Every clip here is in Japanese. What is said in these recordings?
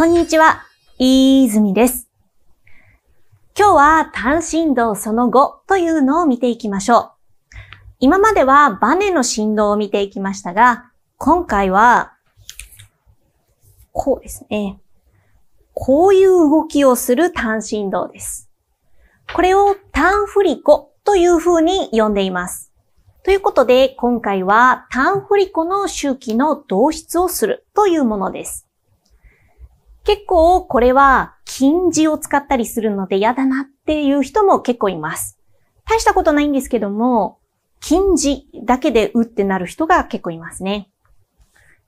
こんにちは、いーずみです。今日は単振動その後というのを見ていきましょう。今まではバネの振動を見ていきましたが、今回は、こうですね。こういう動きをする単振動です。これを単振り子という風に呼んでいます。ということで、今回は単振り子の周期の導出をするというものです。結構これは近似を使ったりするので嫌だなっていう人も結構います。大したことないんですけども、近似だけでうってなる人が結構いますね。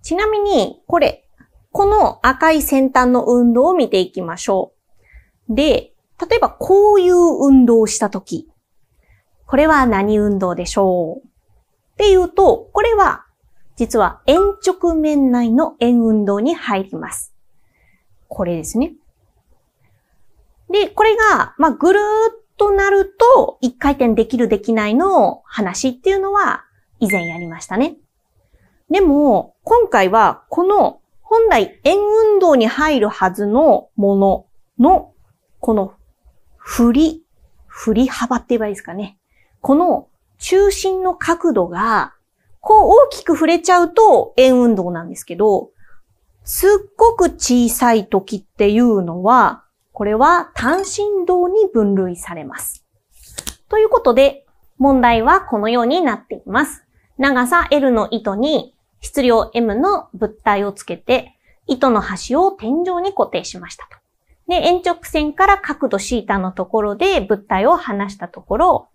ちなみに、これ、この赤い先端の運動を見ていきましょう。で、例えばこういう運動をしたとき、これは何運動でしょうっていうと、これは実は円直面内の円運動に入ります。これですね。で、これが、まあ、ぐるーっとなると、一回転できるできないの話っていうのは、以前やりましたね。でも、今回は、この、本来円運動に入るはずのものの、この、振り、振り幅って言えばいいですかね。この中心の角度が、こう大きく触れちゃうと円運動なんですけど、すっごく小さい時っていうのは、これは単振動に分類されます。ということで、問題はこのようになっています。長さ L の糸に質量 M の物体をつけて、糸の端を天井に固定しましたと。で、延直線から角度 θ のところで物体を離したところ、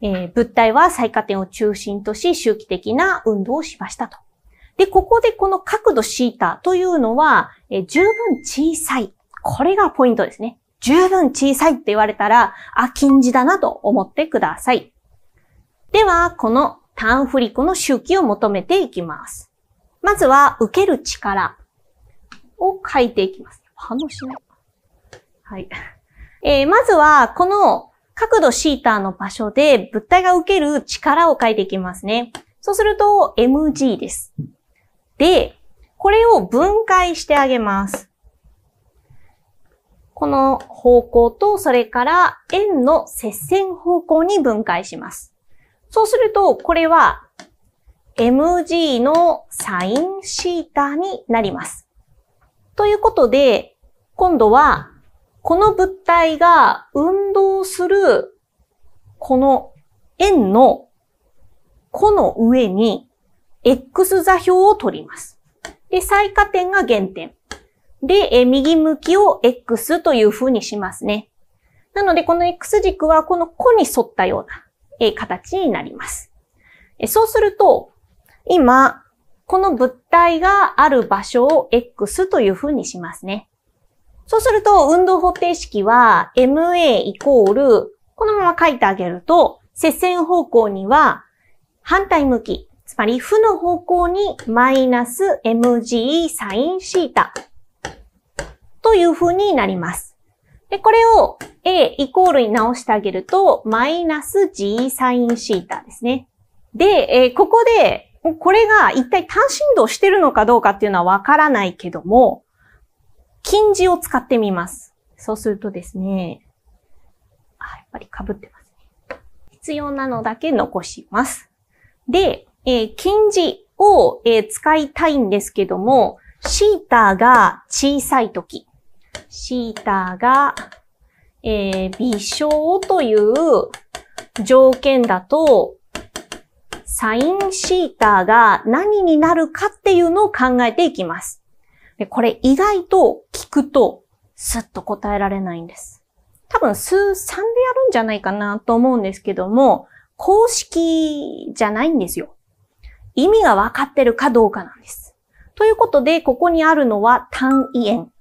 えー、物体は最下点を中心とし周期的な運動をしましたと。で、ここでこの角度シータというのは、え十分小さい。これがポイントですね。十分小さいって言われたら、あ、禁じだなと思ってください。では、このタン振り子の周期を求めていきます。まずは、受ける力を書いていきます。反応しない。はい。えー、まずは、この角度シータの場所で物体が受ける力を書いていきますね。そうすると、mg です。で、これを分解してあげます。この方向と、それから円の接線方向に分解します。そうすると、これは mg のサインシータになります。ということで、今度は、この物体が運動する、この円のこの上に x 座標を取ります。で、最下点が原点。で、右向きを x という風にしますね。なので、この x 軸はこの弧に沿ったような形になります。そうすると、今、この物体がある場所を x という風にしますね。そうすると、運動方程式は ma イコール、このまま書いてあげると、接線方向には反対向き、つまり、負の方向にマイナス mg サインシータという風になります。で、これを A イコールに直してあげると、マイナス G サインシータですね。で、えー、ここで、これが一体単振動してるのかどうかっていうのはわからないけども、近似を使ってみます。そうするとですね、あ、やっぱり被ってますね。必要なのだけ残します。で、えー、近似を、えー、使いたいんですけども、シーターが小さいとき、シーターが、えー、微小という条件だと、サインシーターが何になるかっていうのを考えていきます。でこれ意外と聞くと、スッと答えられないんです。多分数3でやるんじゃないかなと思うんですけども、公式じゃないんですよ。意味が分かってるかどうかなんです。ということで、ここにあるのは単位円。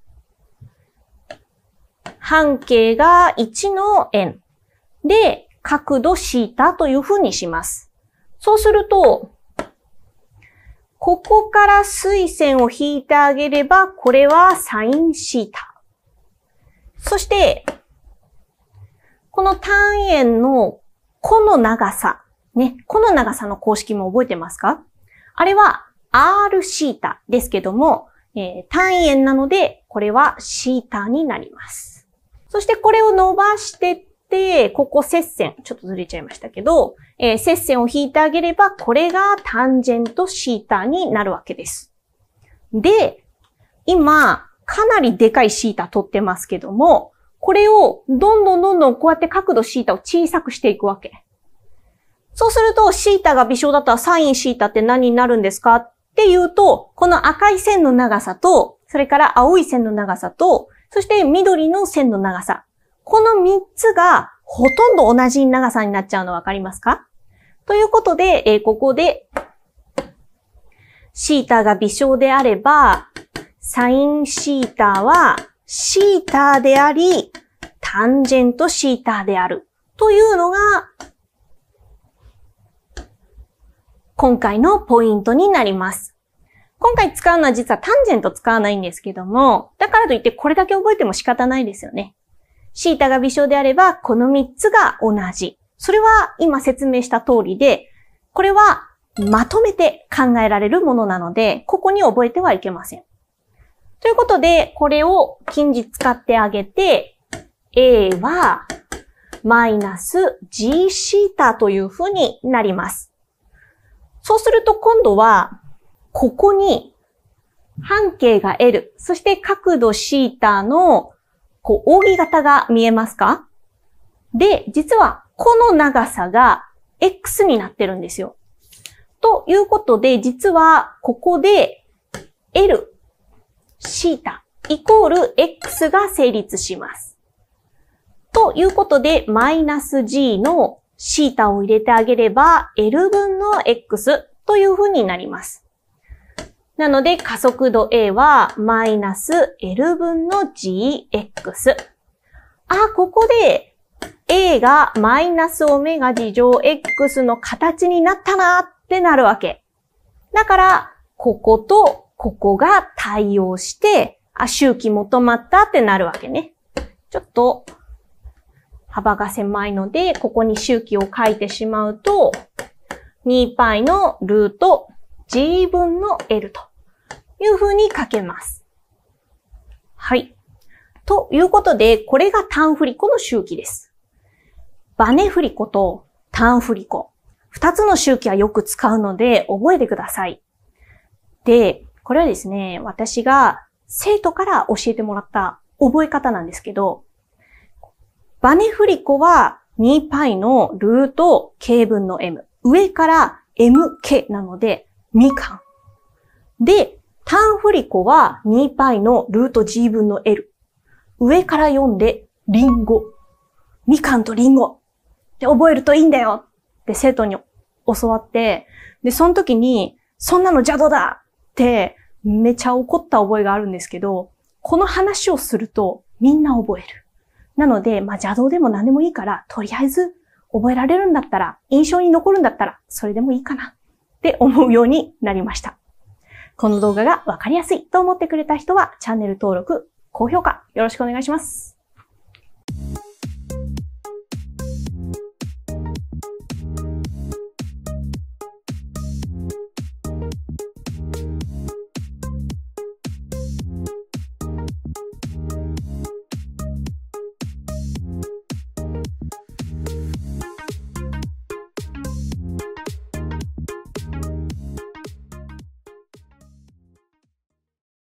半径が1の円。で、角度 θ というふうにします。そうすると、ここから水線を引いてあげれば、これはサインシータ。そして、この単円のこの長さ。ね、この長さの公式も覚えてますかあれは r シータですけども、えー、単位円なので、これはシータになります。そしてこれを伸ばしてって、ここ接線、ちょっとずれちゃいましたけど、えー、接線を引いてあげれば、これがタンジェントシータになるわけです。で、今、かなりでかいシータ取ってますけども、これをどんどんどんどんこうやって角度シータを小さくしていくわけ。そうすると、シータが微小だったらサインシータって何になるんですかっていうと、この赤い線の長さと、それから青い線の長さと、そして緑の線の長さ。この3つがほとんど同じ長さになっちゃうのわかりますかということで、えー、ここで、シータが微小であれば、サインシータはシータであり、タンジェントシータである。というのが、今回のポイントになります。今回使うのは実はタンジェント使わないんですけども、だからといってこれだけ覚えても仕方ないですよね。シータが微小であれば、この3つが同じ。それは今説明した通りで、これはまとめて考えられるものなので、ここに覚えてはいけません。ということで、これを近似使ってあげて、A はマイナス G シータというふうになります。そうすると今度は、ここに半径が L、そして角度シータの、こう、扇形が見えますかで、実は、この長さが X になってるんですよ。ということで、実は、ここで L、シータ、イコール X が成立します。ということで、マイナス G のシータを入れてあげれば L 分の X というふうになります。なので加速度 A はマイナス L 分の GX。あ、ここで A がマイナスオメガ事乗 X の形になったなってなるわけ。だから、こことここが対応して、あ、周期求まったってなるわけね。ちょっと幅が狭いので、ここに周期を書いてしまうと、2π のルート g 分の L というふうに書けます。はい。ということで、これが単振り子の周期です。バネ振り子と単振り子。二つの周期はよく使うので、覚えてください。で、これはですね、私が生徒から教えてもらった覚え方なんですけど、バネ振り子は 2π のルート k 分の m。上から mk なので、みかん。で、単振り子は 2π のルート g 分の l。上から読んで、りんご。みかんとりんご。で、覚えるといいんだよって生徒に教わって、で、その時に、そんなの邪道だってめちゃ怒った覚えがあるんですけど、この話をするとみんな覚える。なので、まあ邪道でも何でもいいから、とりあえず覚えられるんだったら、印象に残るんだったら、それでもいいかなって思うようになりました。この動画がわかりやすいと思ってくれた人は、チャンネル登録、高評価、よろしくお願いします。